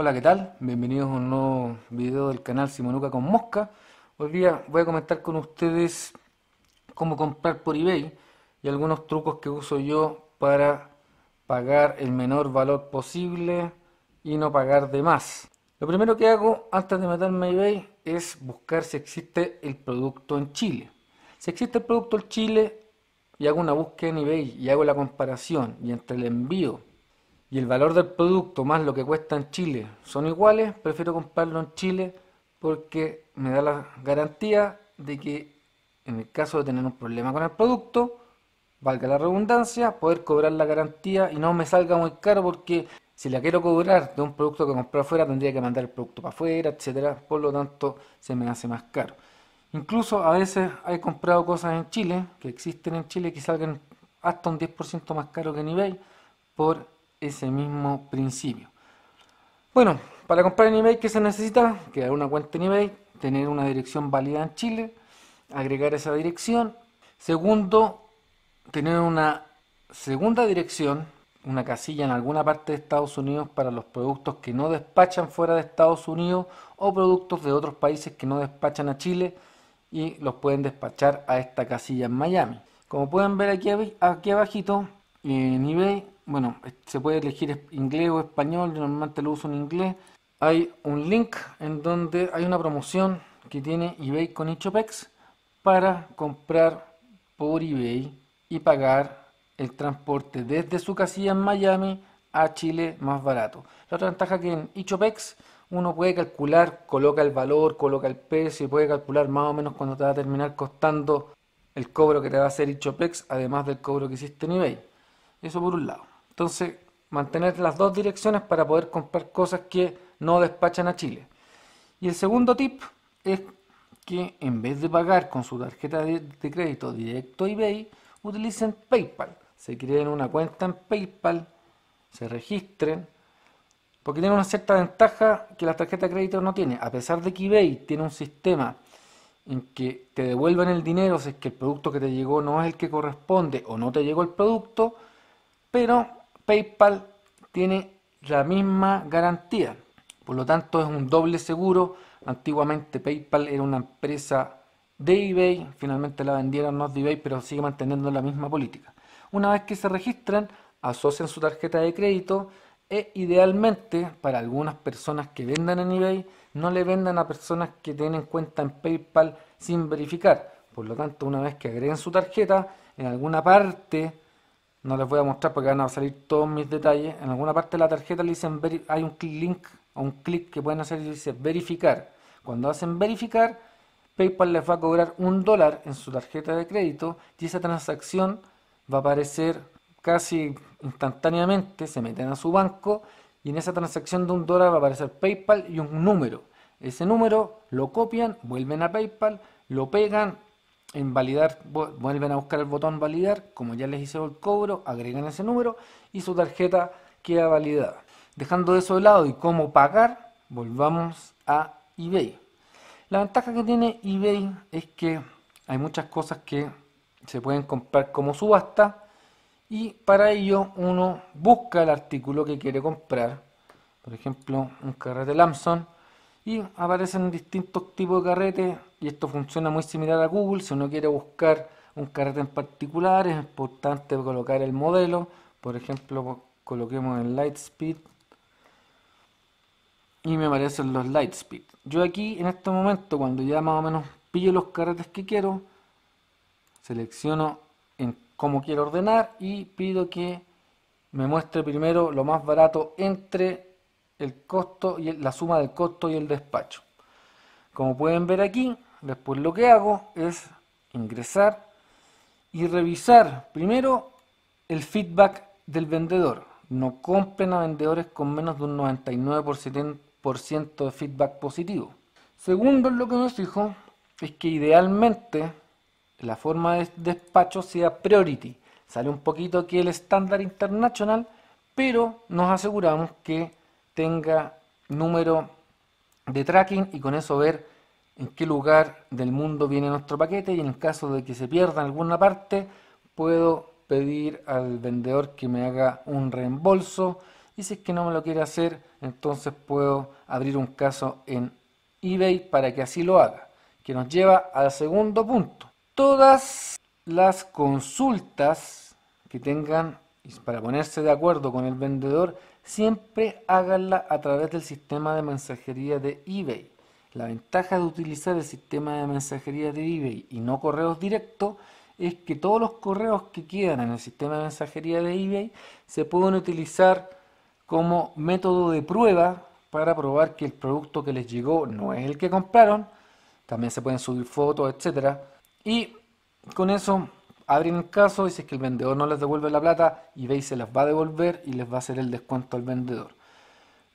Hola, ¿qué tal? Bienvenidos a un nuevo video del canal Simonuca con Mosca. Hoy día voy a comentar con ustedes cómo comprar por eBay y algunos trucos que uso yo para pagar el menor valor posible y no pagar de más. Lo primero que hago antes de meterme a eBay es buscar si existe el producto en Chile. Si existe el producto en Chile y hago una búsqueda en eBay y hago la comparación y entre el envío y el valor del producto más lo que cuesta en Chile son iguales, prefiero comprarlo en Chile porque me da la garantía de que en el caso de tener un problema con el producto, valga la redundancia, poder cobrar la garantía y no me salga muy caro porque si la quiero cobrar de un producto que compré afuera tendría que mandar el producto para afuera, etcétera, por lo tanto se me hace más caro. Incluso a veces he comprado cosas en Chile, que existen en Chile, que salgan hasta un 10% más caro que en eBay por ese mismo principio. Bueno, para comprar en eBay, ¿qué se necesita? Crear una cuenta en eBay, tener una dirección válida en Chile, agregar esa dirección. Segundo, tener una segunda dirección, una casilla en alguna parte de Estados Unidos para los productos que no despachan fuera de Estados Unidos o productos de otros países que no despachan a Chile y los pueden despachar a esta casilla en Miami. Como pueden ver aquí, aquí abajito, en eBay bueno, se puede elegir inglés o español, yo normalmente lo uso en inglés. Hay un link en donde hay una promoción que tiene eBay con Ichopex para comprar por eBay y pagar el transporte desde su casilla en Miami a Chile más barato. La otra ventaja que en Ichopex uno puede calcular, coloca el valor, coloca el peso y puede calcular más o menos cuánto te va a terminar costando el cobro que te va a hacer Ichopex, además del cobro que hiciste en eBay. Eso por un lado. Entonces, mantener las dos direcciones para poder comprar cosas que no despachan a Chile. Y el segundo tip es que en vez de pagar con su tarjeta de, crédito directo a eBay, utilicen PayPal. Se creen una cuenta en PayPal, se registren, porque tiene una cierta ventaja que la tarjeta de crédito no tiene. A pesar de que eBay tiene un sistema en que te devuelven el dinero si es que el producto que te llegó no es el que corresponde o no te llegó el producto, pero PayPal tiene la misma garantía. Por lo tanto, es un doble seguro. Antiguamente PayPal era una empresa de eBay, finalmente la vendieron no de eBay, pero sigue manteniendo la misma política. Una vez que se registran, asocian su tarjeta de crédito e idealmente para algunas personas que vendan en eBay, no le vendan a personas que tienen cuenta en PayPal sin verificar. Por lo tanto, una vez que agreguen su tarjeta, en alguna parte no les voy a mostrar porque van a salir todos mis detalles. En alguna parte de la tarjeta le dicen hay un link o un clic que pueden hacer y dice verificar. Cuando hacen verificar, PayPal les va a cobrar un dólar en su tarjeta de crédito y esa transacción va a aparecer casi instantáneamente. Se meten a su banco y en esa transacción de un dólar va a aparecer PayPal y un número. Ese número lo copian, vuelven a PayPal, lo pegan, en validar, vuelven a buscar el botón validar, como ya les hice el cobro, agregan ese número y su tarjeta queda validada. Dejando eso de lado y cómo pagar, volvamos a eBay. La ventaja que tiene eBay es que hay muchas cosas que se pueden comprar como subasta y para ello uno busca el artículo que quiere comprar, por ejemplo un carrete Lamson y aparecen distintos tipos de carretes y esto funciona muy similar a Google, si uno quiere buscar un carrete en particular es importante colocar el modelo, por ejemplo coloquemos en Lightspeed y me aparecen los Lightspeed. Yo aquí en este momento cuando ya más o menos pillo los carretes que quiero, selecciono en cómo quiero ordenar y pido que me muestre primero lo más barato entre el costo y la suma del costo y el despacho. Como pueden ver aquí, Después lo que hago es ingresar y revisar primero el feedback del vendedor. No compren a vendedores con menos de un 99% de feedback positivo. Segundo, lo que nos dijo es que idealmente la forma de despacho sea priority. Sale un poquito aquí el estándar internacional, pero nos aseguramos que tenga número de tracking y con eso ver en qué lugar del mundo viene nuestro paquete y en el caso de que se pierda en alguna parte, puedo pedir al vendedor que me haga un reembolso y si es que no me lo quiere hacer, entonces puedo abrir un caso en eBay para que así lo haga, que nos lleva al segundo punto. Todas las consultas que tengan para ponerse de acuerdo con el vendedor, siempre háganla a través del sistema de mensajería de eBay. La ventaja de utilizar el sistema de mensajería de eBay y no correos directos es que todos los correos que quedan en el sistema de mensajería de eBay se pueden utilizar como método de prueba para probar que el producto que les llegó no es el que compraron. También se pueden subir fotos, etc. Y con eso abren el caso y si es que el vendedor no les devuelve la plata, eBay se las va a devolver y les va a hacer el descuento al vendedor.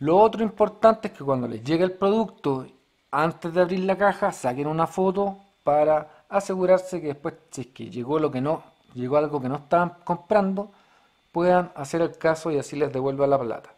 Lo otro importante es que cuando les llega el producto antes de abrir la caja saquen una foto para asegurarse que después, si es que llegó lo que no, llegó algo que no estaban comprando, puedan hacer el caso y así les devuelva la plata.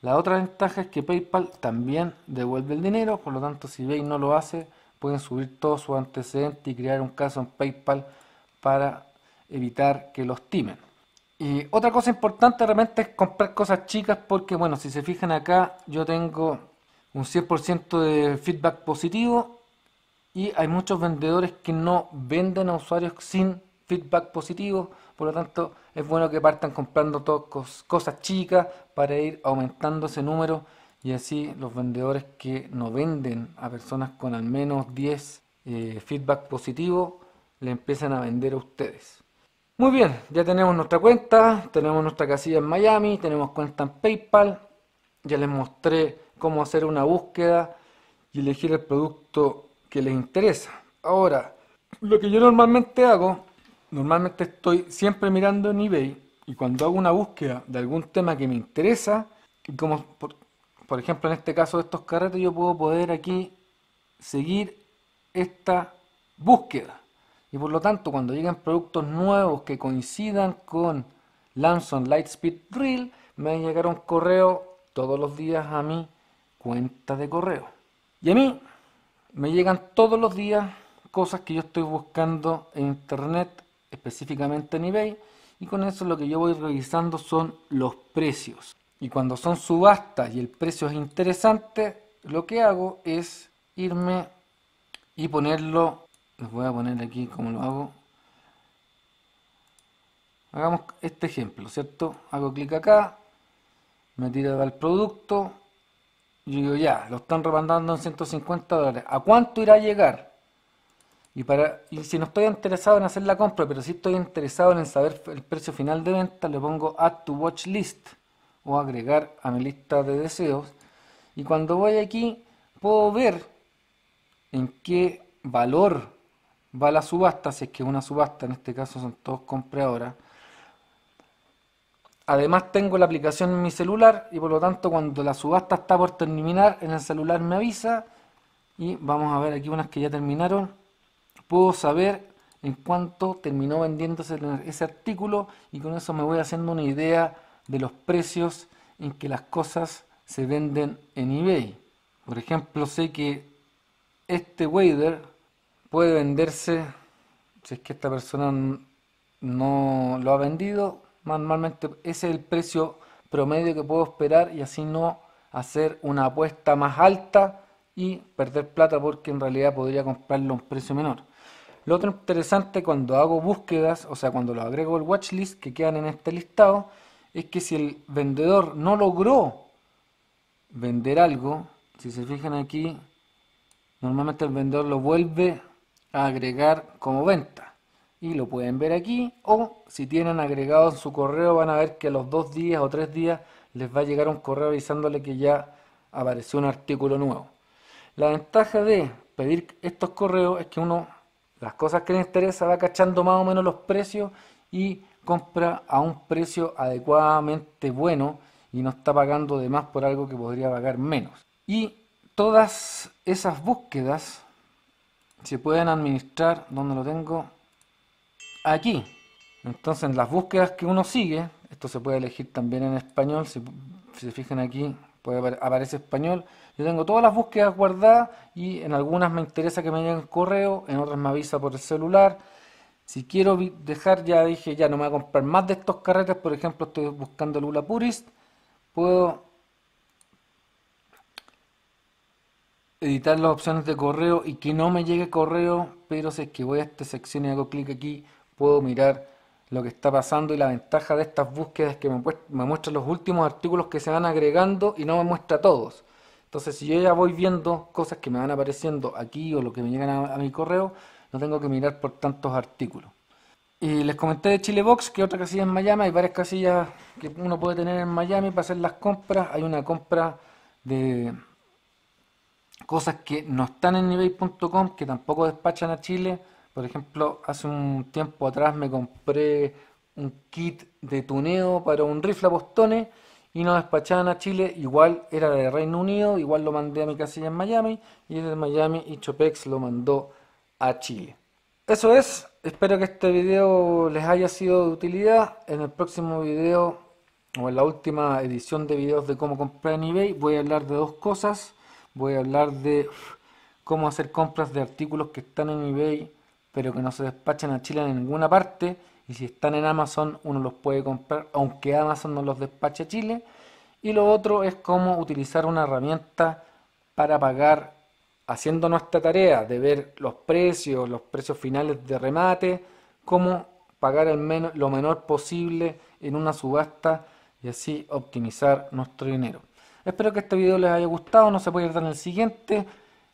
La otra ventaja es que PayPal también devuelve el dinero, por lo tanto si eBay no lo hace, pueden subir todo su antecedente y crear un caso en PayPal para evitar que los timen. Y otra cosa importante realmente es comprar cosas chicas porque, bueno, si se fijan acá, yo tengo un 100% de feedback positivo y hay muchos vendedores que no venden a usuarios sin feedback positivo, por lo tanto es bueno que partan comprando cosas chicas para ir aumentando ese número y así los vendedores que no venden a personas con al menos 10 eh, feedback positivo le empiezan a vender a ustedes. Muy bien, ya tenemos nuestra cuenta, tenemos nuestra casilla en Miami, tenemos cuenta en PayPal, ya les mostré cómo hacer una búsqueda y elegir el producto que les interesa. Ahora, lo que yo normalmente hago, normalmente estoy siempre mirando en eBay y cuando hago una búsqueda de algún tema que me interesa, y como por, ejemplo en este caso de estos carretes, yo puedo poder aquí seguir esta búsqueda. Y por lo tanto, cuando lleguen productos nuevos que coincidan con Lanson Lightspeed Drill, me llegar un correo todos los días a mí cuenta de correo. Y a mí me llegan todos los días cosas que yo estoy buscando en internet, específicamente en eBay, y con eso lo que yo voy revisando son los precios. Y cuando son subastas y el precio es interesante, lo que hago es irme y ponerlo, les voy a poner aquí como lo hago. Hagamos este ejemplo, ¿cierto? Hago clic acá, me tira al producto, yo digo, ya, lo están rebandando en 150 dólares. ¿A cuánto irá a llegar? Y, para, si no estoy interesado en hacer la compra, pero si estoy interesado en saber el precio final de venta, le pongo Add to Watch List o agregar a mi lista de deseos. Y cuando voy aquí, puedo ver en qué valor va la subasta, si es que una subasta, en este caso son todos compradores Además tengo la aplicación en mi celular y por lo tanto cuando la subasta está por terminar en el celular me avisa y vamos a ver aquí unas que ya terminaron. Puedo saber en cuánto terminó vendiéndose ese artículo y con eso me voy haciendo una idea de los precios en que las cosas se venden en eBay. Por ejemplo, sé que este wader puede venderse, si es que esta persona no lo ha vendido, normalmente ese es el precio promedio que puedo esperar y así no hacer una apuesta más alta y perder plata porque en realidad podría comprarlo a un precio menor. Lo otro interesante cuando hago búsquedas, o sea, cuando lo agrego al watchlist que quedan en este listado, es que si el vendedor no logró vender algo, si se fijan aquí, normalmente el vendedor lo vuelve a agregar como venta y lo pueden ver aquí o si tienen agregado en su correo van a ver que a los dos días o tres días les va a llegar un correo avisándole que ya apareció un artículo nuevo. La ventaja de pedir estos correos es que uno las cosas que le interesa va cachando más o menos los precios y compra a un precio adecuadamente bueno y no está pagando de más por algo que podría pagar menos. Y todas esas búsquedas se pueden administrar, donde lo tengo, aquí. Entonces las búsquedas que uno sigue, esto se puede elegir también en español, si, se fijan aquí puede, aparece español. Yo tengo todas las búsquedas guardadas y en algunas me interesa que me lleguen correo, en otras me avisa por el celular. Si quiero dejar, ya dije, ya no me voy a comprar más de estos carretes, por ejemplo estoy buscando Lula Purist, puedo editar las opciones de correo y que no me llegue correo, pero si es que voy a esta sección y hago clic aquí, puedo mirar lo que está pasando y la ventaja de estas búsquedas es que me, muestran los últimos artículos que se van agregando y no me muestra todos. Entonces, si yo ya voy viendo cosas que me van apareciendo aquí o lo que me llegan a, mi correo, no tengo que mirar por tantos artículos. Y les comenté de Chilebox, que otra casilla en Miami, hay varias casillas que uno puede tener en Miami para hacer las compras. Hay una compra de cosas que no están en ebay.com, que tampoco despachan a Chile, por ejemplo, hace un tiempo atrás me compré un kit de tuneo para un rifle a postones y nos despachaban a Chile, igual era de Reino Unido, igual lo mandé a mi casilla en Miami y desde Miami y Chopex lo mandó a Chile. Eso es, espero que este video les haya sido de utilidad. En el próximo video o en la última edición de videos de cómo comprar en eBay voy a hablar de dos cosas. Voy a hablar de cómo hacer compras de artículos que están en eBay pero que no se despachen a Chile en ninguna parte. Y si están en Amazon, uno los puede comprar, aunque Amazon no los despache a Chile. Y lo otro es cómo utilizar una herramienta para pagar haciendo nuestra tarea de ver los precios, los precios finales de remate, cómo pagar el lo menor posible en una subasta y así optimizar nuestro dinero. Espero que este video les haya gustado, no se puede en el siguiente.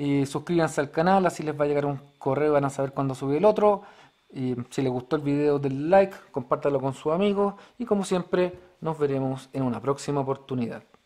Y eh, suscríbanse al canal, así les va a llegar un correo, van a saber cuándo sube el otro. y si les gustó el video, denle like, compártalo con sus amigos y como siempre, nos veremos en una próxima oportunidad.